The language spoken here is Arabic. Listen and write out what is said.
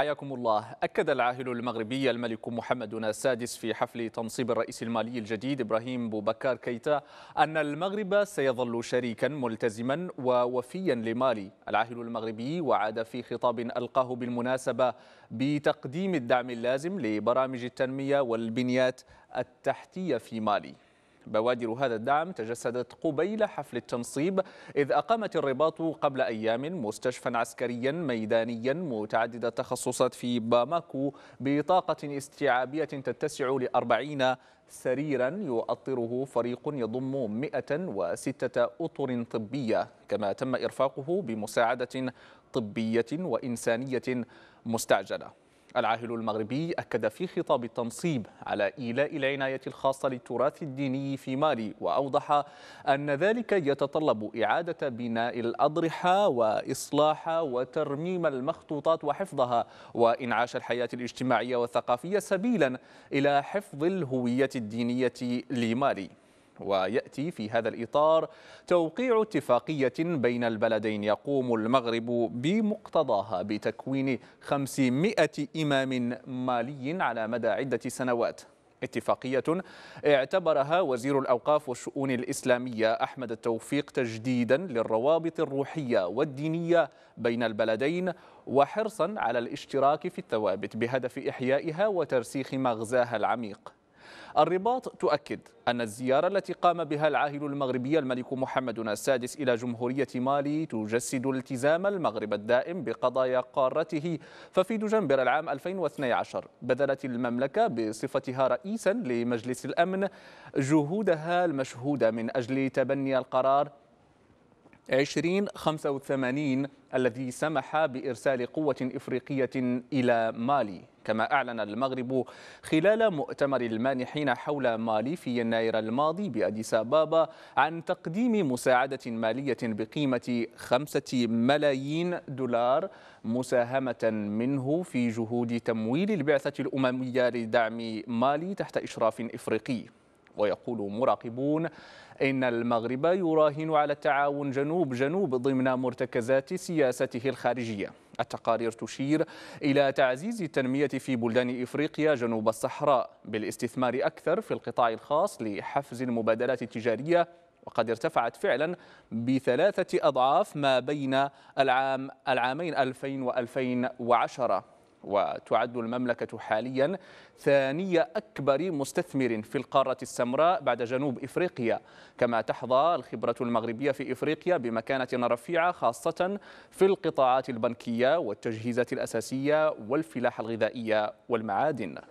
حياكم الله أكد العاهل المغربي الملك محمد السادس في حفل تنصيب الرئيس المالي الجديد إبراهيم بوبكار كيتا أن المغرب سيظل شريكا ملتزما ووفيا لمالي العاهل المغربي وعاد في خطاب ألقاه بالمناسبة بتقديم الدعم اللازم لبرامج التنمية والبنيات التحتية في مالي بوادر هذا الدعم تجسدت قبيل حفل التنصيب إذ أقامت الرباط قبل أيام مستشفى عسكريا ميدانيا متعدد التخصصات في باماكو بطاقة استيعابية تتسع لأربعين سريرا يؤطره فريق يضم 106 أطر طبية كما تم إرفاقه بمساعدة طبية وإنسانية مستعجلة العاهل المغربي أكد في خطاب التنصيب على إيلاء العناية الخاصة للتراث الديني في مالي وأوضح أن ذلك يتطلب إعادة بناء الأضرحة وإصلاح وترميم المخطوطات وحفظها وإنعاش الحياة الاجتماعية والثقافية سبيلا إلى حفظ الهوية الدينية لمالي ويأتي في هذا الإطار توقيع اتفاقية بين البلدين يقوم المغرب بمقتضاها بتكوين 500 إمام مالي على مدى عدة سنوات اتفاقية اعتبرها وزير الأوقاف والشؤون الإسلامية أحمد التوفيق تجديدا للروابط الروحية والدينية بين البلدين وحرصا على الاشتراك في الثوابت بهدف إحيائها وترسيخ مغزاها العميق الرباط تؤكد أن الزيارة التي قام بها العاهل المغربي الملك محمد السادس إلى جمهورية مالي تجسد التزام المغرب الدائم بقضايا قارته ففي دجنبر العام 2012 بذلت المملكة بصفتها رئيسا لمجلس الأمن جهودها المشهودة من أجل تبني القرار 2085 الذي سمح بإرسال قوة إفريقية إلى مالي كما أعلن المغرب خلال مؤتمر المانحين حول مالي في يناير الماضي بأديس أبابا عن تقديم مساعدة مالية بقيمة خمسة ملايين دولار مساهمة منه في جهود تمويل البعثة الأممية لدعم مالي تحت إشراف إفريقي ويقول مراقبون إن المغرب يراهن على التعاون جنوب جنوب ضمن مرتكزات سياسته الخارجية التقارير تشير إلى تعزيز التنمية في بلدان إفريقيا جنوب الصحراء بالاستثمار أكثر في القطاع الخاص لحفز المبادلات التجارية وقد ارتفعت فعلا بثلاثة أضعاف ما بين العام العامين 2000 و 2010 وتعد المملكة حاليا ثاني أكبر مستثمر في القارة السمراء بعد جنوب إفريقيا كما تحظى الخبرة المغربية في إفريقيا بمكانة رفيعة خاصة في القطاعات البنكية والتجهيزات الأساسية والفلاحة الغذائية والمعادن